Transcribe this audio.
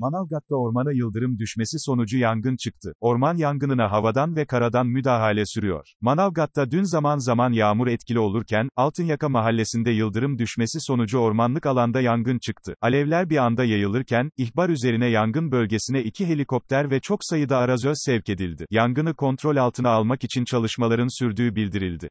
Manavgat'ta ormana yıldırım düşmesi sonucu yangın çıktı. Orman yangınına havadan ve karadan müdahale sürüyor. Manavgat'ta dün zaman zaman yağmur etkili olurken, Altınyaka mahallesinde yıldırım düşmesi sonucu ormanlık alanda yangın çıktı. Alevler bir anda yayılırken, ihbar üzerine yangın bölgesine iki helikopter ve çok sayıda arazöz sevk edildi. Yangını kontrol altına almak için çalışmaların sürdüğü bildirildi.